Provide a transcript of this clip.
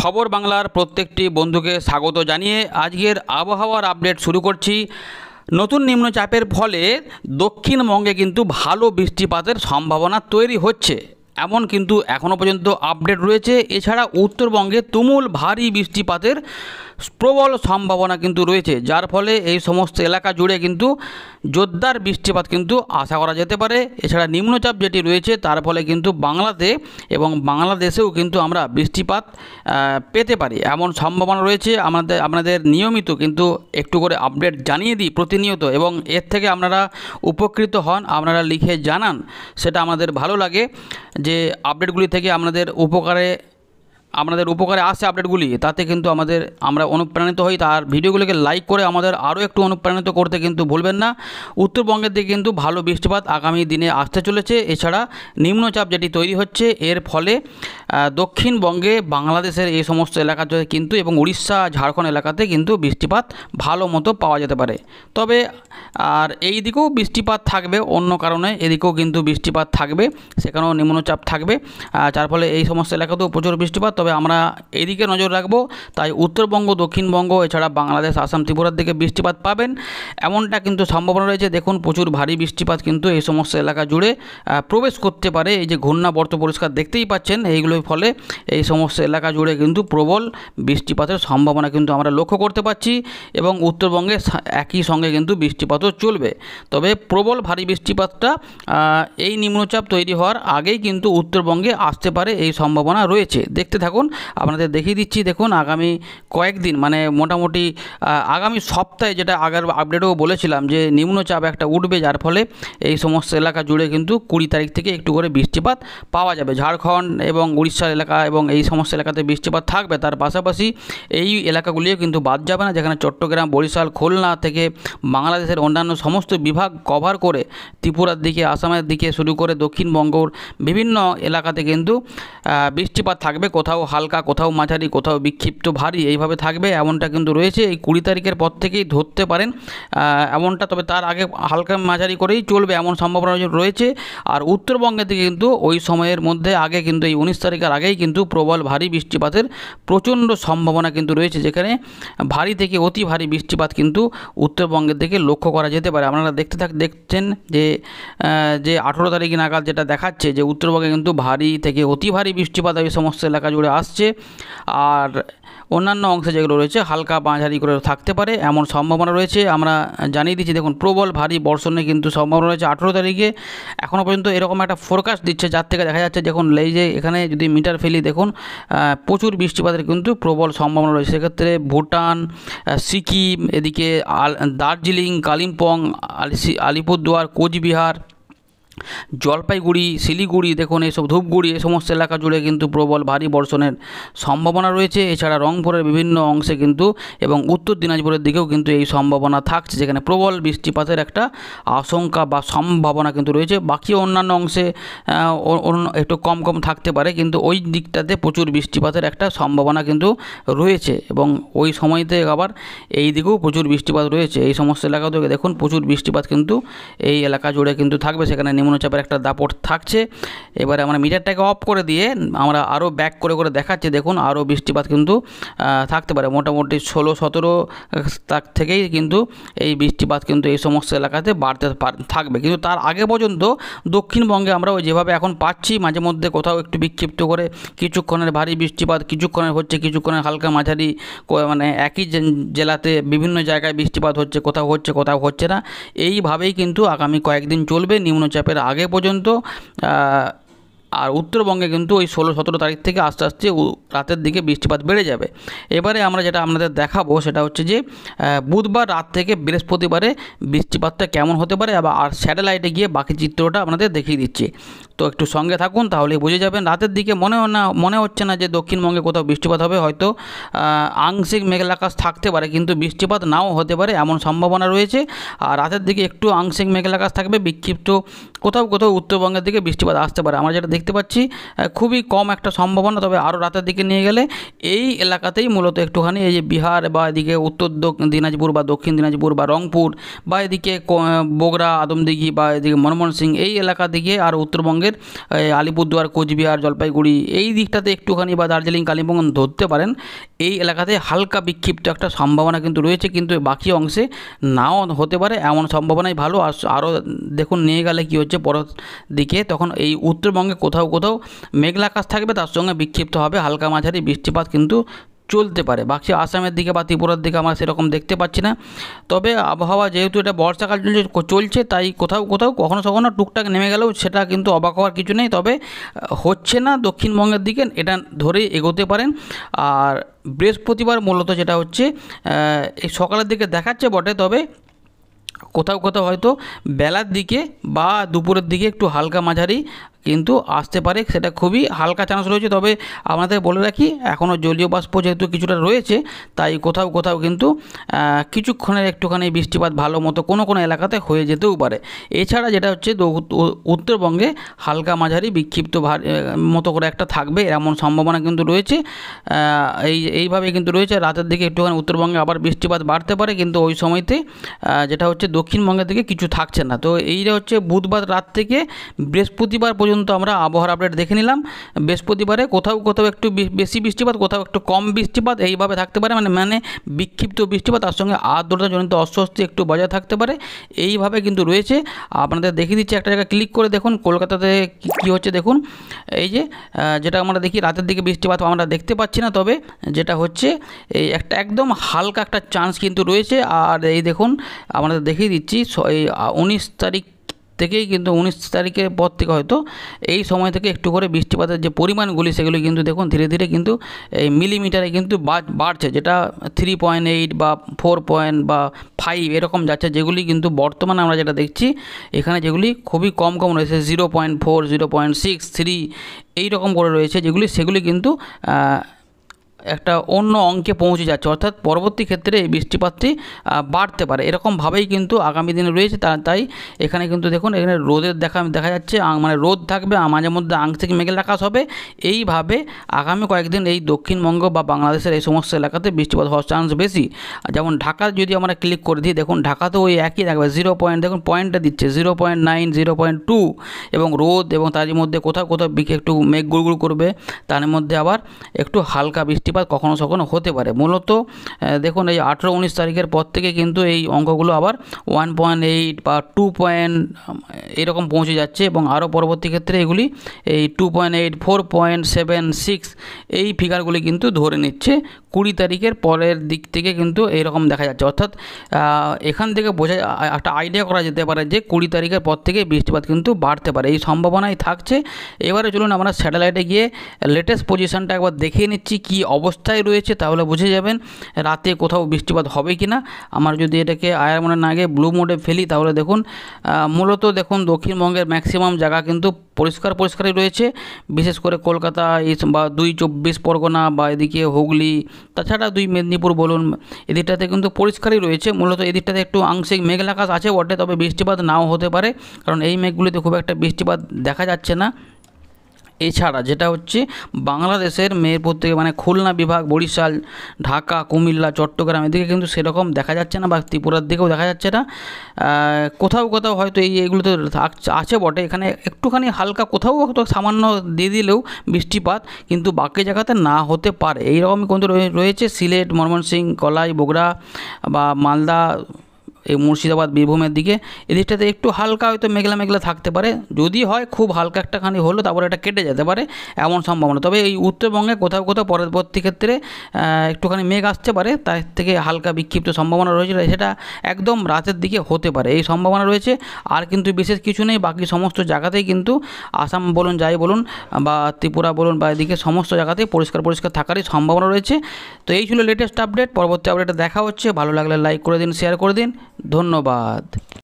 খবর বাংলার প্রত্যেকটি বন্ধুকে স্বাগত জানিয়ে আজকের আবহাওয়ার আপডেট শুরু করছি নতুন নিম্নচাপের ফলে দক্ষিণবঙ্গে কিন্তু ভালো বৃষ্টিপাতের সম্ভাবনা তৈরি হচ্ছে এমন কিন্তু এখনও পর্যন্ত আপডেট রয়েছে এছাড়া উত্তরবঙ্গে তুমুল ভারী বৃষ্টিপাতের প্রবল সম্ভাবনা কিন্তু রয়েছে যার ফলে এই সমস্ত এলাকা জুড়ে কিন্তু জোরদার বৃষ্টিপাত কিন্তু আশা করা যেতে পারে এছাড়া নিম্নচাপ যেটি রয়েছে তার ফলে কিন্তু বাংলাতে এবং বাংলাদেশেও কিন্তু আমরা বৃষ্টিপাত পেতে পারি এমন সম্ভাবনা রয়েছে আমাদের আপনাদের নিয়মিত কিন্তু একটু করে আপডেট জানিয়ে দিই প্রতিনিয়ত এবং এর থেকে আপনারা উপকৃত হন আপনারা লিখে জানান সেটা আমাদের ভালো লাগে যে আপডেটগুলি থেকে আপনাদের উপকারে আপনাদের উপকারে আসছে আপডেটগুলি তাতে কিন্তু আমাদের আমরা অনুপ্রাণিত হই তার ভিডিওগুলোকে লাইক করে আমাদের আরও একটু অনুপ্রাণিত করতে কিন্তু ভুলবেন না উত্তরবঙ্গের দিকে কিন্তু ভালো বৃষ্টিপাত আগামী দিনে আসতে চলেছে এছাড়া নিম্নচাপ যেটি তৈরি হচ্ছে এর ফলে দক্ষিণবঙ্গে বাংলাদেশের এই সমস্ত এলাকাতে কিন্তু এবং উড়িষ্যা ঝাড়খণ্ড এলাকাতে কিন্তু বৃষ্টিপাত ভালো মতো পাওয়া যেতে পারে তবে আর এই দিকেও বৃষ্টিপাত থাকবে অন্য কারণে এদিকেও কিন্তু বৃষ্টিপাত থাকবে সেখানেও নিম্নচাপ থাকবে যার ফলে এই সমস্ত এলাকাতেও প্রচুর বৃষ্টিপাত তবে তবে আমরা এদিকে নজর রাখব তাই উত্তরবঙ্গ দক্ষিণবঙ্গ এছাড়া বাংলাদেশ আসাম ত্রিপুরার দিকে বৃষ্টিপাত পাবেন এমনটা কিন্তু সম্ভাবনা রয়েছে দেখুন প্রচুর ভারী বৃষ্টিপাত কিন্তু এই সমস্ত এলাকা জুড়ে প্রবেশ করতে পারে এই যে ঘূর্ণাবর্ত পরিষ্কার দেখতেই পাচ্ছেন এইগুলোর ফলে এই সমস্ত এলাকা জুড়ে কিন্তু প্রবল বৃষ্টিপাতের সম্ভাবনা কিন্তু আমরা লক্ষ্য করতে পারছি এবং উত্তরবঙ্গে একই সঙ্গে কিন্তু বৃষ্টিপাতও চলবে তবে প্রবল ভারী বৃষ্টিপাতটা এই নিম্নচাপ তৈরি হওয়ার আগেই কিন্তু উত্তরবঙ্গে আসতে পারে এই সম্ভাবনা রয়েছে দেখতে থাকুন থাকুন আপনাদের দেখিয়ে দিচ্ছি দেখুন আগামী কয়েকদিন মানে মোটামুটি আগামী সপ্তাহে যেটা আগের আপডেটেও বলেছিলাম যে নিম্নচাপ একটা উঠবে যার ফলে এই সমস্ত এলাকা জুড়ে কিন্তু কুড়ি তারিখ থেকে একটু করে বৃষ্টিপাত পাওয়া যাবে ঝাড়খণ্ড এবং উড়িষ্যার এলাকা এবং এই সমস্ত এলাকাতে বৃষ্টিপাত থাকবে তার পাশাপাশি এই এলাকাগুলিও কিন্তু বাদ যাবে না যেখানে চট্টগ্রাম বরিশাল খুলনা থেকে বাংলাদেশের অন্যান্য সমস্ত বিভাগ কভার করে ত্রিপুরার দিকে আসামের দিকে শুরু করে দক্ষিণবঙ্গর বিভিন্ন এলাকাতে কিন্তু বৃষ্টিপাত থাকবে কোথাও কোথাও হালকা কোথাও মাঝারি কোথাও বিক্ষিপ্ত ভারী এইভাবে থাকবে এমনটা কিন্তু রয়েছে এই কুড়ি তারিখের পর থেকেই ধরতে পারেন এমনটা তবে তার আগে হালকা মাঝারি করেই চলবে এমন সম্ভাবনা রয়েছে আর উত্তরবঙ্গের দিকে কিন্তু ওই সময়ের মধ্যে আগে কিন্তু এই উনিশ তারিখের আগেই কিন্তু প্রবল ভারী বৃষ্টিপাতের প্রচণ্ড সম্ভাবনা কিন্তু রয়েছে যেখানে ভারী থেকে অতি ভারী বৃষ্টিপাত কিন্তু উত্তরবঙ্গের দিকে লক্ষ্য করা যেতে পারে আপনারা দেখতে থাক দেখছেন যে যে আঠেরো তারিখ নাগাদ যেটা দেখাচ্ছে যে উত্তরবঙ্গে কিন্তু ভারী থেকে অতি ভারী বৃষ্টিপাত এই সমস্ত এলাকা জুড়ে করে আসছে আর অন্যান্য অংশে যেগুলো রয়েছে হালকা মাঝারি করে থাকতে পারে এমন সম্ভাবনা রয়েছে আমরা জানিয়ে দিচ্ছি দেখুন প্রবল ভারী বর্ষণে কিন্তু সম্ভাবনা রয়েছে আঠেরো তারিখে এখনও পর্যন্ত এরকম একটা ফোরকাস্ট দিচ্ছে যার থেকে দেখা যাচ্ছে দেখুন এই যে এখানে যদি মিটার ফেলি দেখুন প্রচুর বৃষ্টিপাতের কিন্তু প্রবল সম্ভাবনা রয়েছে সেক্ষেত্রে ভুটান সিকিম এদিকে দার্জিলিং কালিম্পং আলিপুরদুয়ার কোচবিহার জলপাইগুড়ি শিলিগুড়ি দেখুন এইসব ধূপগুড়ি এই সমস্ত এলাকা জুড়ে কিন্তু প্রবল ভারী বর্ষণের সম্ভাবনা রয়েছে এছাড়া রংপুরের বিভিন্ন অংশে কিন্তু এবং উত্তর দিনাজপুরের দিকেও কিন্তু এই সম্ভাবনা থাকছে যেখানে প্রবল বৃষ্টিপাতের একটা আশঙ্কা বা সম্ভাবনা কিন্তু রয়েছে বাকি অন্যান্য অংশে একটু কম কম থাকতে পারে কিন্তু ওই দিকটাতে প্রচুর বৃষ্টিপাতের একটা সম্ভাবনা কিন্তু রয়েছে এবং ওই সময়তে আবার এই দিকেও প্রচুর বৃষ্টিপাত রয়েছে এই সমস্ত এলাকাতে দেখুন প্রচুর বৃষ্টিপাত কিন্তু এই এলাকা জুড়ে কিন্তু থাকবে সেখানে নিম্নচাপের একটা দাপট থাকছে এবারে আমরা মিটারটাকে অফ করে দিয়ে আমরা আরও ব্যাক করে করে দেখাচ্ছি দেখুন আরও বৃষ্টিপাত কিন্তু থাকতে পারে মোটামুটি ষোলো সতেরো তার থেকেই কিন্তু এই বৃষ্টিপাত কিন্তু এই সমস্ত এলাকাতে বাড়তে থাকবে কিন্তু তার আগে পর্যন্ত দক্ষিণবঙ্গে আমরা ওই যেভাবে এখন পাচ্ছি মাঝে মধ্যে কোথাও একটু বিক্ষিপ্ত করে কিছুক্ষণের ভারী বৃষ্টিপাত কিছুক্ষণের হচ্ছে কিছুক্ষণের হালকা মাঝারি মানে একই জেলাতে বিভিন্ন জায়গায় বৃষ্টিপাত হচ্ছে কোথাও হচ্ছে কোথাও হচ্ছে না এইভাবেই কিন্তু আগামী কয়েকদিন চলবে নিম্নচাপের আগে পর্যন্ত আর উত্তরবঙ্গে কিন্তু ওই ষোলো সতেরো তারিখ থেকে আস্তে আস্তে রাতের দিকে বৃষ্টিপাত বেড়ে যাবে এবারে আমরা যেটা আপনাদের দেখাবো সেটা হচ্ছে যে বুধবার রাত থেকে বৃহস্পতিবারে বৃষ্টিপাতটা কেমন হতে পারে আবার আর স্যাটেলাইটে গিয়ে বাকি চিত্রটা আপনাদের দেখিয়ে দিচ্ছি তো একটু সঙ্গে থাকুন তাহলে বুঝে যাবেন রাতের দিকে মনে না মনে হচ্ছে না যে দক্ষিণবঙ্গে কোথাও বৃষ্টিপাত হবে হয়তো আংশিক মেঘলাকাশ থাকতে পারে কিন্তু বৃষ্টিপাত নাও হতে পারে এমন সম্ভাবনা রয়েছে আর রাতের দিকে একটু আংশিক মেঘলাকাশ থাকবে বিক্ষিপ্ত কোথাও কোথাও উত্তরবঙ্গের দিকে বৃষ্টিপাত আসতে পারে আমরা যেটা দেখতে দেখতে পাচ্ছি খুবই কম একটা সম্ভাবনা তবে আরও রাতের দিকে নিয়ে গেলে এই এলাকাতেই মূলত একটুখানি এই যে বিহার বা এদিকে উত্তর দিনাজপুর বা দক্ষিণ দিনাজপুর বা রংপুর বা এদিকে বগরা আদমদিঘি বা এদিকে মনমোহন সিং এই এলাকা দিকে আর উত্তরবঙ্গের আলিপুরদুয়ার কোচবিহার জলপাইগুড়ি এই দিকটাতে একটুখানি বা দার্জিলিং কালিম্পং ধরতে পারেন এই এলাকাতে হালকা বিক্ষিপ্ত একটা সম্ভাবনা কিন্তু রয়েছে কিন্তু বাকি অংশে নাও হতে পারে এমন সম্ভাবনাই ভালো আর আরও দেখুন নিয়ে গেলে কী হচ্ছে পরের দিকে তখন এই উত্তরবঙ্গে কোথাও কোথাও মেঘলা আকাশ থাকবে তার সঙ্গে বিক্ষিপ্ত হবে হালকা মাঝারি বৃষ্টিপাত কিন্তু চলতে পারে বাকি আসামের দিকে বা ত্রিপুরার দিকে আমরা সেরকম দেখতে পাচ্ছি না তবে আবহাওয়া যেহেতু এটা বর্ষাকাল চলছে তাই কোথাও কোথাও কখনো কখনো টুকটাক নেমে গেলেও সেটা কিন্তু অবাক হওয়ার কিছু নেই তবে হচ্ছে না দক্ষিণবঙ্গের দিকে এটা ধরেই এগোতে পারেন আর বৃহস্পতিবার মূলত যেটা হচ্ছে এই সকালের দিকে দেখাচ্ছে বটে তবে কোথাও কোথাও হয়তো বেলার দিকে বা দুপুরের দিকে একটু হালকা মাঝারি কিন্তু আসতে পারে সেটা খুবই হালকা চান্স রয়েছে তবে আপনাদের বলে রাখি এখনও জলীয় বাষ্প যেহেতু কিছুটা রয়েছে তাই কোথাও কোথাও কিন্তু কিছুক্ষণের একটুখানি বৃষ্টিপাত ভালো মতো কোনো কোনো এলাকাতে হয়ে যেতেও পারে এছাড়া যেটা হচ্ছে উত্তরবঙ্গে হালকা মাঝারি বিক্ষিপ্ত মতো করে একটা থাকবে এমন সম্ভাবনা কিন্তু রয়েছে এই এইভাবে কিন্তু রয়েছে রাতের দিকে একটুখানি উত্তরবঙ্গে আবার বৃষ্টিপাত বাড়তে পারে কিন্তু ওই সময়তে যেটা হচ্ছে দক্ষিণবঙ্গের দিকে কিছু থাকছে না তো এইটা হচ্ছে বুধবার রাত থেকে বৃহস্পতিবার পর্যন্ত পর্যন্ত আমরা আবহাওয়ার আপডেট দেখে নিলাম বৃহস্পতিবারে কোথাও কোথাও একটু বেশি বৃষ্টিপাত কোথাও একটু কম বৃষ্টিপাত এইভাবে থাকতে পারে মানে মানে বিক্ষিপ্ত বৃষ্টিপাত তার সঙ্গে আর্দ্রতাজনিত অস্বস্তি একটু বজায় থাকতে পারে এইভাবে কিন্তু রয়েছে আপনাদের দেখিয়ে দিচ্ছি একটা জায়গায় ক্লিক করে দেখুন কলকাতাতে কী হচ্ছে দেখুন এই যে যেটা আমরা দেখি রাতের দিকে বৃষ্টিপাত আমরা দেখতে পাচ্ছি না তবে যেটা হচ্ছে এই একটা একদম হালকা একটা চান্স কিন্তু রয়েছে আর এই দেখুন আমরা দেখিয়ে দিচ্ছি ছয় উনিশ তারিখ থেকেই কিন্তু উনিশ তারিখের পর থেকে হয়তো এই সময় থেকে একটু করে বৃষ্টিপাতের যে পরিমাণগুলি সেগুলি কিন্তু দেখুন ধীরে ধীরে কিন্তু এই মিলিমিটারে কিন্তু বাড়ছে যেটা থ্রি পয়েন্ট এইট বা ফোর পয়েন্ট বা ফাইভ এরকম যাচ্ছে যেগুলি কিন্তু বর্তমানে আমরা যেটা দেখছি এখানে যেগুলি খুবই কম কম রয়েছে zero point four zero point six three এইরকম করে রয়েছে যেগুলি সেগুলি কিন্তু একটা অন্য অঙ্কে পৌঁছে যাচ্ছে অর্থাৎ পরবর্তী ক্ষেত্রে এই বৃষ্টিপাতটি বাড়তে পারে এরকমভাবেই কিন্তু আগামী দিনে রয়েছে তাই এখানে কিন্তু দেখুন এখানে রোদের দেখা দেখা যাচ্ছে মানে রোদ থাকবে মাঝে মধ্যে আংশিক মেঘের আকাশ হবে এইভাবে আগামী কয়েকদিন এই দক্ষিণবঙ্গ বা বাংলাদেশের এই সমস্ত এলাকাতে বৃষ্টিপাত হওয়ার চান্স বেশি যেমন ঢাকা যদি আমরা ক্লিক করে দিই দেখুন ঢাকাতেও ওই একই থাকবে জিরো পয়েন্ট দেখুন পয়েন্টটা দিচ্ছে zero point nine zero point two এবং রোদ এবং তার মধ্যে কোথাও কোথাও একটু মেঘ গুড় করবে তার মধ্যে আবার একটু হালকা বৃষ্টিপাত বা কখনো সখনো হতে পারে মূলত দেখুন এই আঠেরো উনিশ তারিখের পর থেকে কিন্তু এই অঙ্কগুলো আবার ওয়ান পয়েন্ট এইট বা টু পয়েন্ট এরকম পৌঁছে যাচ্ছে এবং আরও পরবর্তী ক্ষেত্রে এগুলি এই two point eight four point seven six এই ফিগারগুলি কিন্তু ধরে নিচ্ছে কুড়ি তারিখের পরের দিক থেকে কিন্তু এরকম দেখা যাচ্ছে অর্থাৎ এখান থেকে বোঝা একটা আইডিয়া করা যেতে পারে যে কুড়ি তারিখের পর থেকে বৃষ্টিপাত কিন্তু বাড়তে পারে এই সম্ভাবনাই থাকছে এবারে চলুন আমরা স্যাটেলাইটে গিয়ে লেটেস্ট পজিশনটা একবার দেখিয়ে নিচ্ছি কী অবস্থায় রয়েছে তাহলে বুঝে যাবেন রাতে কোথাও বৃষ্টিপাত হবে কি না আমার যদি এটাকে আয়ার মোডে না গিয়ে ব্লু মোডে ফেলি তাহলে দেখুন মূলত দেখুন দক্ষিণবঙ্গের ম্যাক্সিমাম জায়গা কিন্তু পরিষ্কার পরিষ্কারই রয়েছে বিশেষ করে কলকাতা বা দুই চব্বিশ পরগনা বা এদিকে হুগলি তাছাড়া দুই মেদিনীপুর বলুন এদিকটাতে কিন্তু পরিষ্কারই রয়েছে মূলত এদিকটাতে একটু আংশিক মেঘলা আকাশ আছে বটে তবে বৃষ্টিপাত নাও হতে পারে কারণ এই মেঘগুলিতে খুব একটা বৃষ্টিপাত দেখা যাচ্ছে না এছাড়া যেটা হচ্ছে বাংলাদেশের মেহেরপুর থেকে মানে খুলনা বিভাগ বরিশাল ঢাকা কুমিল্লা চট্টগ্রাম এদিকে কিন্তু সেরকম দেখা যাচ্ছে না বা ত্রিপুরার দিকেও দেখা যাচ্ছে না কোথাও কোথাও হয়তো এই এইগুলোতে আছে বটে এখানে একটুখানি হালকা কোথাও হয়তো সামান্য দিয়ে দিলেও বৃষ্টিপাত কিন্তু বাকি জায়গাতে না হতে পারে এইরকম কিন্তু রয়েছে সিলেট ময়মনসিংহ কলাই বগুড়া বা মালদা এই মুর্শিদাবাদ বীরভূমের দিকে এদিকটাতে একটু হালকা হয়তো মেঘলা মেঘলা থাকতে পারে যদি হয় খুব হালকা একটা খানি হলো তারপরে এটা কেটে যেতে পারে এমন সম্ভাবনা তবে এই উত্তরবঙ্গে কোথাও কোথাও পরবর্তী ক্ষেত্রে একটুখানি মেঘ আসতে পারে তার থেকে হালকা বিক্ষিপ্ত সম্ভাবনা রয়েছে সেটা একদম রাতের দিকে হতে পারে এই সম্ভাবনা রয়েছে আর কিন্তু বিশেষ কিছু নেই বাকি সমস্ত জায়গাতেই কিন্তু আসাম বলুন যাই বলুন বা ত্রিপুরা বলুন বা এদিকে সমস্ত জায়গাতেই পরিষ্কার পরিষ্কার থাকারই সম্ভাবনা রয়েছে তো এই ছিল লেটেস্ট আপডেট পরবর্তী আপডেটে দেখা হচ্ছে ভালো লাগলে লাইক করে দিন শেয়ার করে দিন ধন্যবাদ